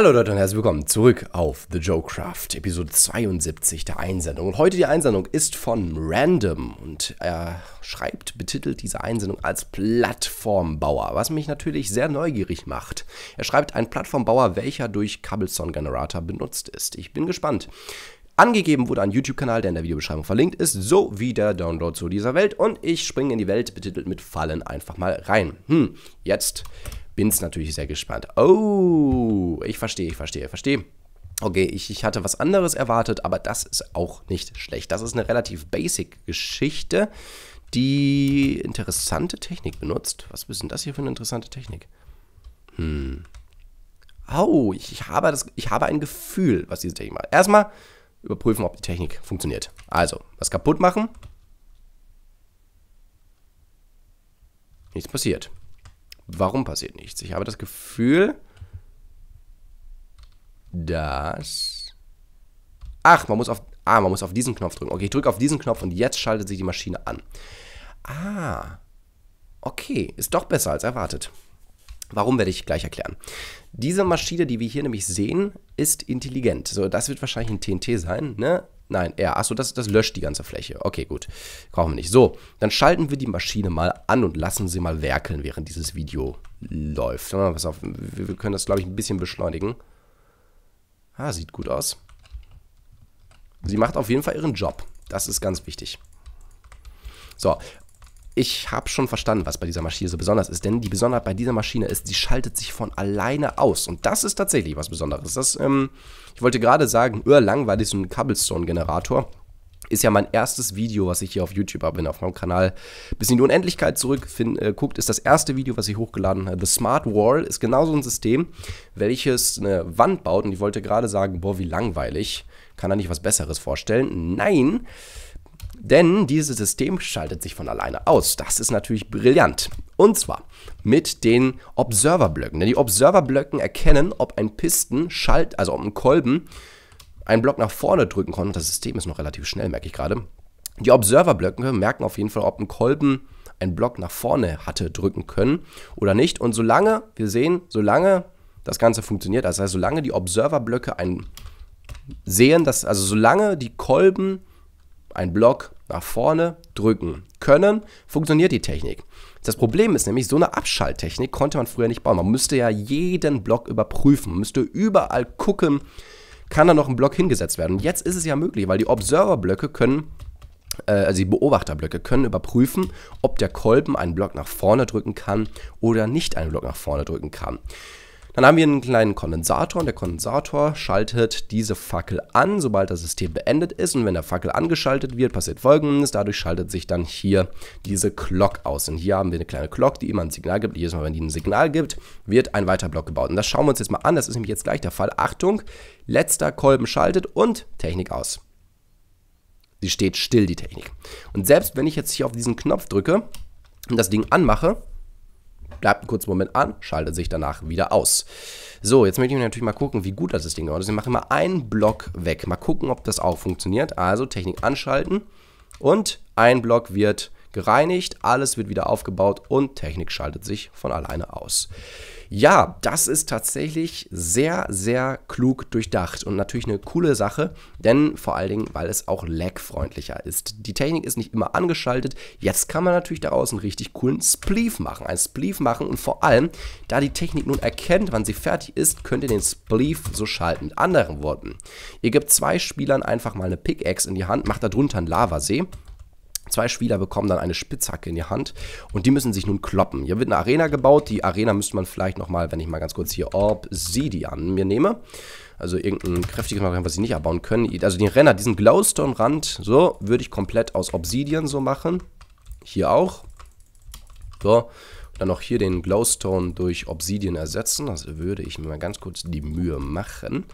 Hallo Leute und herzlich willkommen zurück auf The Joe Craft, Episode 72 der Einsendung. Und heute die Einsendung ist von Random und er schreibt, betitelt diese Einsendung als Plattformbauer, was mich natürlich sehr neugierig macht. Er schreibt, ein Plattformbauer, welcher durch Cobblestone Generator benutzt ist. Ich bin gespannt. Angegeben wurde ein YouTube-Kanal, der in der Videobeschreibung verlinkt ist, sowie der Download zu dieser Welt. Und ich springe in die Welt, betitelt mit Fallen, einfach mal rein. Hm, jetzt bin ich natürlich sehr gespannt. Oh, ich verstehe, ich verstehe, ich verstehe. Okay, ich, ich hatte was anderes erwartet, aber das ist auch nicht schlecht. Das ist eine relativ basic Geschichte, die interessante Technik benutzt. Was ist denn das hier für eine interessante Technik? Hm. oh, ich, ich, habe das, ich habe ein Gefühl, was diese Technik macht. Erstmal überprüfen, ob die Technik funktioniert. Also, was kaputt machen. Nichts passiert. Warum passiert nichts? Ich habe das Gefühl, dass... Ach, man muss auf... Ah, man muss auf diesen Knopf drücken. Okay, ich drücke auf diesen Knopf und jetzt schaltet sich die Maschine an. Ah, okay. Ist doch besser als erwartet. Warum werde ich gleich erklären. Diese Maschine, die wir hier nämlich sehen, ist intelligent. So, das wird wahrscheinlich ein TNT sein, ne? Nein, ja, achso, das, das löscht die ganze Fläche. Okay, gut. Brauchen wir nicht. So, dann schalten wir die Maschine mal an und lassen sie mal werkeln, während dieses Video läuft. Ja, pass auf, wir, wir können das, glaube ich, ein bisschen beschleunigen. Ah, sieht gut aus. Sie macht auf jeden Fall ihren Job. Das ist ganz wichtig. So, ich habe schon verstanden, was bei dieser Maschine so besonders ist, denn die Besonderheit bei dieser Maschine ist, sie schaltet sich von alleine aus. Und das ist tatsächlich was Besonderes. Das, ähm, ich wollte gerade sagen, öh, langweilig, so ein Cobblestone-Generator. Ist ja mein erstes Video, was ich hier auf YouTube habe, bin auf meinem Kanal. Bis in die Unendlichkeit zurück find, äh, guckt, ist das erste Video, was ich hochgeladen habe. The Smart Wall ist genauso ein System, welches eine Wand baut. Und ich wollte gerade sagen, boah, wie langweilig. Kann er nicht was Besseres vorstellen? Nein! Denn dieses System schaltet sich von alleine aus. Das ist natürlich brillant. Und zwar mit den Observer-Blöcken. Denn die Observer-Blöcken erkennen, ob ein Pisten schalt, also ob ein Kolben einen Block nach vorne drücken konnte. Das System ist noch relativ schnell, merke ich gerade. Die observer blöcke merken auf jeden Fall, ob ein Kolben einen Block nach vorne hatte drücken können oder nicht. Und solange, wir sehen, solange das Ganze funktioniert, also solange die Observer-Blöcke einen sehen, dass, also solange die Kolben einen Block nach vorne drücken können, funktioniert die Technik. Das Problem ist nämlich, so eine Abschalttechnik konnte man früher nicht bauen. Man müsste ja jeden Block überprüfen, müsste überall gucken, kann da noch ein Block hingesetzt werden. Und jetzt ist es ja möglich, weil die Observer-Blöcke können, äh, also die Beobachterblöcke können überprüfen, ob der Kolben einen Block nach vorne drücken kann oder nicht einen Block nach vorne drücken kann. Dann haben wir einen kleinen Kondensator und der Kondensator schaltet diese Fackel an, sobald das System beendet ist. Und wenn der Fackel angeschaltet wird, passiert folgendes. Dadurch schaltet sich dann hier diese Clock aus. Und hier haben wir eine kleine Clock, die immer ein Signal gibt. Jedes Mal, wenn die ein Signal gibt, wird ein weiter Block gebaut. Und das schauen wir uns jetzt mal an. Das ist nämlich jetzt gleich der Fall. Achtung, letzter Kolben schaltet und Technik aus. Sie steht still, die Technik. Und selbst wenn ich jetzt hier auf diesen Knopf drücke und das Ding anmache, bleibt einen kurzen Moment an, schaltet sich danach wieder aus. So, jetzt möchte ich natürlich mal gucken, wie gut das Ding geworden ist. Ich mache mal einen Block weg. Mal gucken, ob das auch funktioniert. Also Technik anschalten und ein Block wird gereinigt, alles wird wieder aufgebaut und Technik schaltet sich von alleine aus. Ja, das ist tatsächlich sehr, sehr klug durchdacht und natürlich eine coole Sache, denn vor allen Dingen, weil es auch lagfreundlicher ist. Die Technik ist nicht immer angeschaltet. Jetzt kann man natürlich daraus einen richtig coolen Spleef machen. Ein Spleef machen und vor allem, da die Technik nun erkennt, wann sie fertig ist, könnt ihr den Spleef so schalten. Mit anderen Worten, ihr gebt zwei Spielern einfach mal eine Pickaxe in die Hand, macht darunter einen Lavasee Zwei Spieler bekommen dann eine Spitzhacke in die Hand und die müssen sich nun kloppen. Hier wird eine Arena gebaut. Die Arena müsste man vielleicht nochmal, wenn ich mal ganz kurz hier Obsidian mir nehme. Also irgendein kräftiges Material, was sie nicht abbauen können. Also den Renner, diesen Glowstone-Rand, so würde ich komplett aus Obsidian so machen. Hier auch. So. Und dann noch hier den Glowstone durch Obsidian ersetzen. Das würde ich mir mal ganz kurz die Mühe machen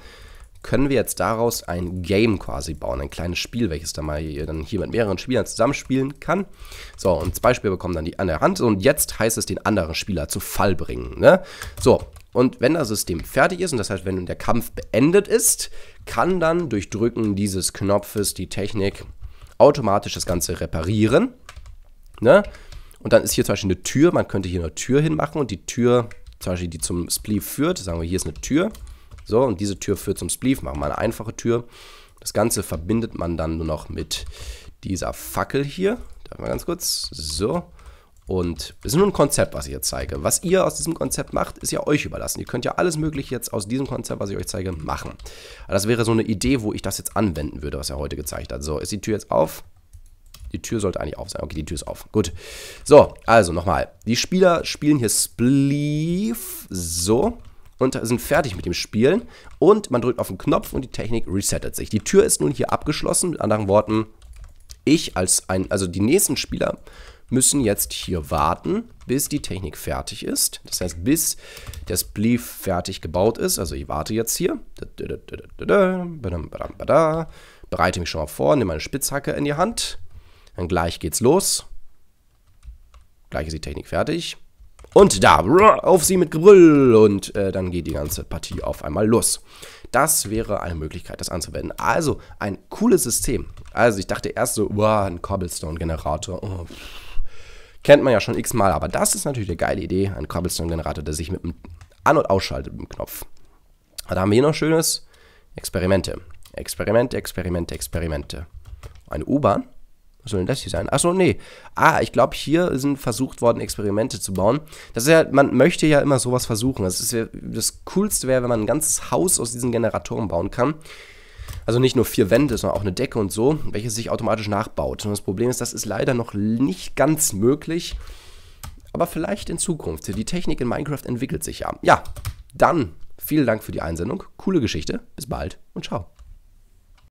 können wir jetzt daraus ein Game quasi bauen, ein kleines Spiel, welches dann mal hier, dann hier mit mehreren Spielern zusammenspielen kann. So, und zwei Spieler bekommen dann die an der Hand und jetzt heißt es, den anderen Spieler zu Fall bringen. Ne? So, und wenn das System fertig ist, und das heißt, wenn der Kampf beendet ist, kann dann durch Drücken dieses Knopfes die Technik automatisch das Ganze reparieren. Ne? Und dann ist hier zum Beispiel eine Tür, man könnte hier eine Tür hinmachen und die Tür, zum Beispiel die zum Spleef führt, sagen wir, hier ist eine Tür. So, und diese Tür führt zum Sleeve. Machen wir eine einfache Tür. Das Ganze verbindet man dann nur noch mit dieser Fackel hier. Darf mal ganz kurz. So. Und es ist nur ein Konzept, was ich jetzt zeige. Was ihr aus diesem Konzept macht, ist ja euch überlassen. Ihr könnt ja alles Mögliche jetzt aus diesem Konzept, was ich euch zeige, machen. Aber das wäre so eine Idee, wo ich das jetzt anwenden würde, was er heute gezeigt hat. So, ist die Tür jetzt auf? Die Tür sollte eigentlich auf sein. Okay, die Tür ist auf. Gut. So, also nochmal. Die Spieler spielen hier Spleef. So und sind fertig mit dem Spielen. Und man drückt auf den Knopf und die Technik resettet sich. Die Tür ist nun hier abgeschlossen. Mit anderen Worten, ich als ein, also die nächsten Spieler müssen jetzt hier warten, bis die Technik fertig ist. Das heißt, bis der Spleef fertig gebaut ist. Also ich warte jetzt hier. Bereite mich schon mal vor, nehme meine Spitzhacke in die Hand. Dann gleich geht's los. Gleich ist die Technik fertig. Und da, auf sie mit Gebrüll und äh, dann geht die ganze Partie auf einmal los. Das wäre eine Möglichkeit, das anzuwenden. Also, ein cooles System. Also, ich dachte erst so, wow, ein Cobblestone-Generator. Oh. Kennt man ja schon x-mal, aber das ist natürlich eine geile Idee, ein Cobblestone-Generator, der sich mit dem An- und Ausschaltet mit dem Knopf. Da haben wir hier noch schönes Experimente. Experimente, Experimente, Experimente. Eine U-Bahn was soll denn das hier sein? Achso, nee. Ah, ich glaube, hier sind versucht worden, Experimente zu bauen. Das ist ja, man möchte ja immer sowas versuchen. Das, ist ja, das Coolste wäre, wenn man ein ganzes Haus aus diesen Generatoren bauen kann. Also nicht nur vier Wände, sondern auch eine Decke und so, welche sich automatisch nachbaut. Und das Problem ist, das ist leider noch nicht ganz möglich. Aber vielleicht in Zukunft. Die Technik in Minecraft entwickelt sich ja. Ja, dann vielen Dank für die Einsendung. Coole Geschichte. Bis bald und ciao.